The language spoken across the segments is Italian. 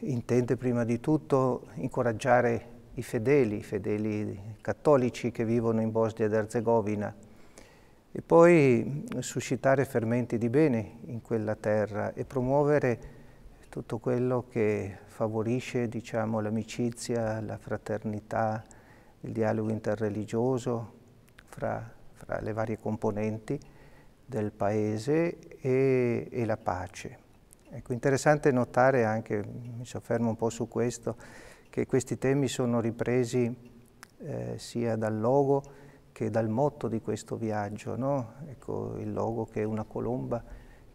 intende prima di tutto incoraggiare i fedeli, i fedeli cattolici che vivono in Bosnia ed Erzegovina e poi suscitare fermenti di bene in quella terra e promuovere tutto quello che favorisce diciamo, l'amicizia, la fraternità, il dialogo interreligioso fra, fra, le varie componenti del paese e, e la pace. Ecco, interessante notare anche, mi soffermo un po' su questo, che questi temi sono ripresi eh, sia dal logo che dal motto di questo viaggio, no? ecco, il logo che è una colomba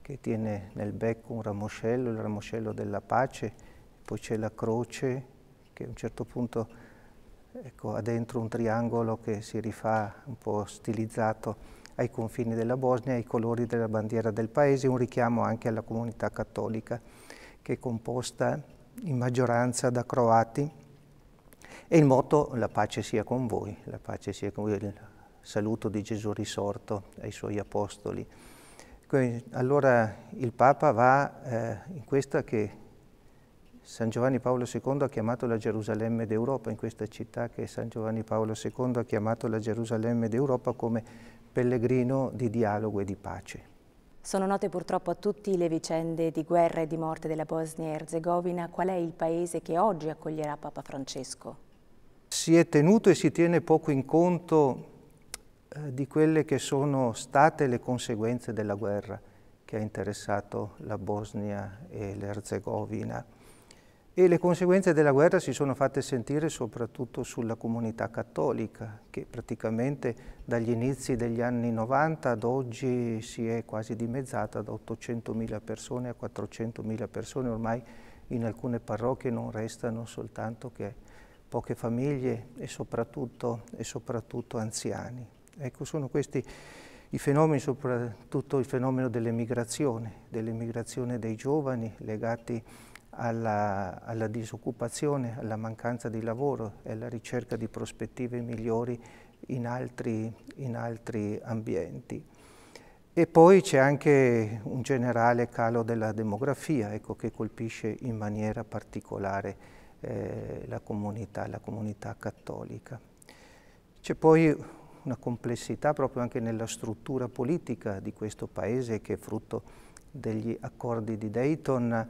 che tiene nel becco un ramoscello, il ramoscello della pace, poi c'è la croce che a un certo punto ecco, ha dentro un triangolo che si rifà un po' stilizzato ai confini della Bosnia, ai colori della bandiera del paese, un richiamo anche alla comunità cattolica che è composta in maggioranza da croati e il motto la pace sia con voi, la pace sia con voi, il saluto di Gesù risorto ai suoi apostoli. Allora il Papa va eh, in questa che San Giovanni Paolo II ha chiamato la Gerusalemme d'Europa, in questa città che San Giovanni Paolo II ha chiamato la Gerusalemme d'Europa come pellegrino di dialogo e di pace. Sono note purtroppo a tutti le vicende di guerra e di morte della Bosnia e Erzegovina. Qual è il paese che oggi accoglierà Papa Francesco? Si è tenuto e si tiene poco in conto eh, di quelle che sono state le conseguenze della guerra che ha interessato la Bosnia e l'Erzegovina e le conseguenze della guerra si sono fatte sentire soprattutto sulla comunità cattolica, che praticamente dagli inizi degli anni 90 ad oggi si è quasi dimezzata da 800.000 persone a 400.000 persone, ormai in alcune parrocchie non restano soltanto che poche famiglie e soprattutto, e soprattutto anziani. Ecco, sono questi i fenomeni, soprattutto il fenomeno dell'emigrazione, dell'emigrazione dei giovani legati a alla, alla, disoccupazione, alla mancanza di lavoro e alla ricerca di prospettive migliori in altri, in altri ambienti. E poi c'è anche un generale calo della demografia ecco, che colpisce in maniera particolare eh, la, comunità, la comunità cattolica. C'è poi una complessità proprio anche nella struttura politica di questo paese che è frutto degli accordi di Dayton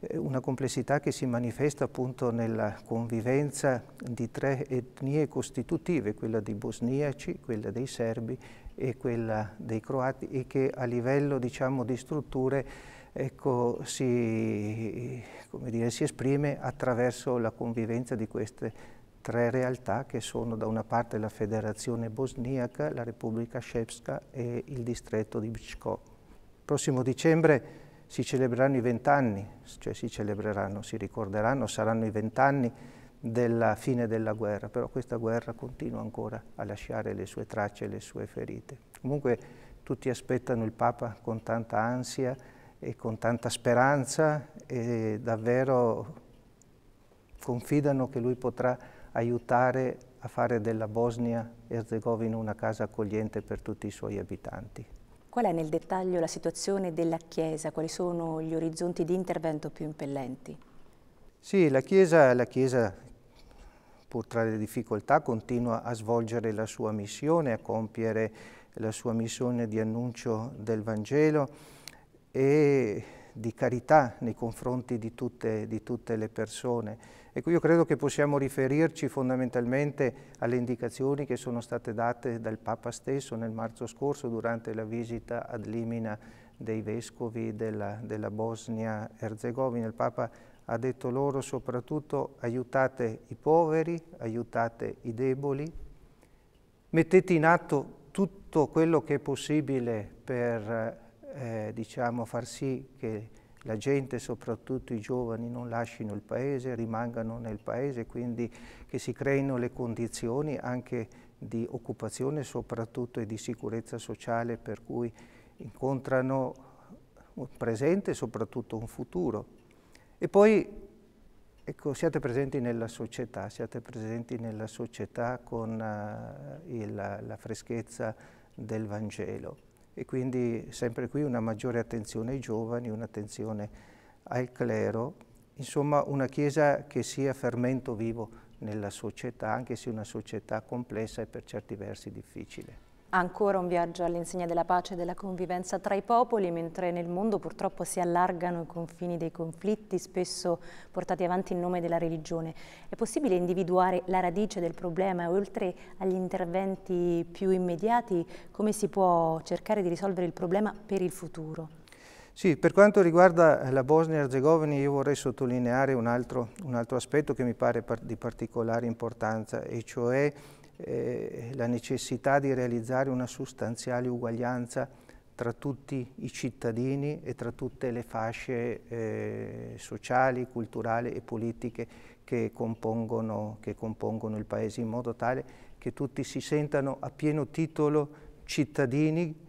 eh, una complessità che si manifesta appunto nella convivenza di tre etnie costitutive, quella dei bosniaci, quella dei serbi e quella dei croati e che a livello diciamo, di strutture ecco, si, dire, si esprime attraverso la convivenza di queste tre realtà che sono da una parte la Federazione Bosniaca, la Repubblica Srpska e il distretto di Bčko. Prossimo dicembre si celebreranno i vent'anni, cioè si celebreranno, si ricorderanno, saranno i vent'anni della fine della guerra, però questa guerra continua ancora a lasciare le sue tracce, le sue ferite. Comunque tutti aspettano il Papa con tanta ansia e con tanta speranza e davvero confidano che lui potrà aiutare a fare della bosnia Erzegovina una casa accogliente per tutti i suoi abitanti. Qual è nel dettaglio la situazione della Chiesa? Quali sono gli orizzonti di intervento più impellenti? Sì, la Chiesa, la Chiesa pur tra le difficoltà continua a svolgere la sua missione, a compiere la sua missione di annuncio del Vangelo e di carità nei confronti di tutte, di tutte, le persone. Ecco, io credo che possiamo riferirci fondamentalmente alle indicazioni che sono state date dal Papa stesso nel marzo scorso durante la visita ad Limina dei vescovi della, della Bosnia-Herzegovina. Il Papa ha detto loro soprattutto aiutate i poveri, aiutate i deboli, mettete in atto tutto quello che è possibile per eh, diciamo, far sì che la gente, soprattutto i giovani, non lasciano il paese, rimangano nel paese, quindi che si creino le condizioni anche di occupazione soprattutto e di sicurezza sociale per cui incontrano un presente e soprattutto un futuro. E poi ecco, siate presenti nella società, siate presenti nella società con uh, il, la freschezza del Vangelo e quindi sempre qui una maggiore attenzione ai giovani, un'attenzione al clero, insomma una Chiesa che sia fermento vivo nella società, anche se una società complessa e per certi versi difficile. Ancora un viaggio all'insegna della pace e della convivenza tra i popoli, mentre nel mondo purtroppo si allargano i confini dei conflitti, spesso portati avanti in nome della religione. È possibile individuare la radice del problema e oltre agli interventi più immediati, come si può cercare di risolvere il problema per il futuro? Sì, per quanto riguarda la Bosnia e Herzegovina io vorrei sottolineare un altro, un altro aspetto che mi pare di particolare importanza e cioè la necessità di realizzare una sostanziale uguaglianza tra tutti i cittadini e tra tutte le fasce eh, sociali, culturali e politiche che compongono, che compongono il Paese, in modo tale che tutti si sentano a pieno titolo cittadini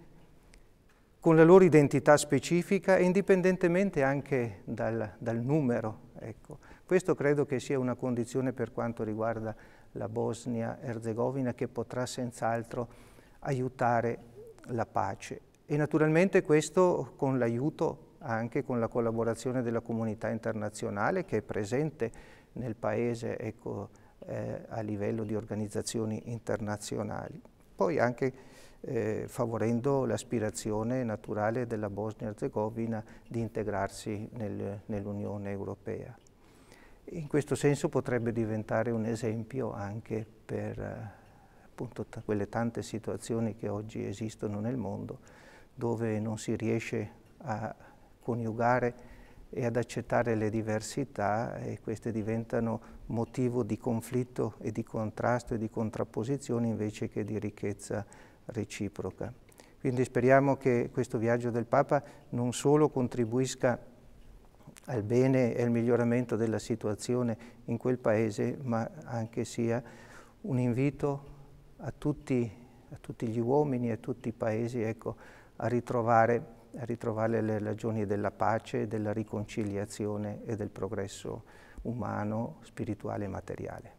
con la loro identità specifica e indipendentemente anche dal, dal numero. Ecco. Questo credo che sia una condizione per quanto riguarda la Bosnia-Herzegovina che potrà senz'altro aiutare la pace. E naturalmente questo con l'aiuto anche con la collaborazione della comunità internazionale che è presente nel Paese ecco, eh, a livello di organizzazioni internazionali. Poi anche eh, favorendo l'aspirazione naturale della Bosnia-Herzegovina di integrarsi nel, nell'Unione Europea. In questo senso potrebbe diventare un esempio anche per eh, appunto, quelle tante situazioni che oggi esistono nel mondo dove non si riesce a coniugare e ad accettare le diversità e queste diventano motivo di conflitto e di contrasto e di contrapposizione invece che di ricchezza reciproca. Quindi speriamo che questo viaggio del Papa non solo contribuisca a al bene e al miglioramento della situazione in quel paese, ma anche sia un invito a tutti, a tutti gli uomini, e a tutti i paesi, ecco, a, ritrovare, a ritrovare le ragioni della pace, della riconciliazione e del progresso umano, spirituale e materiale.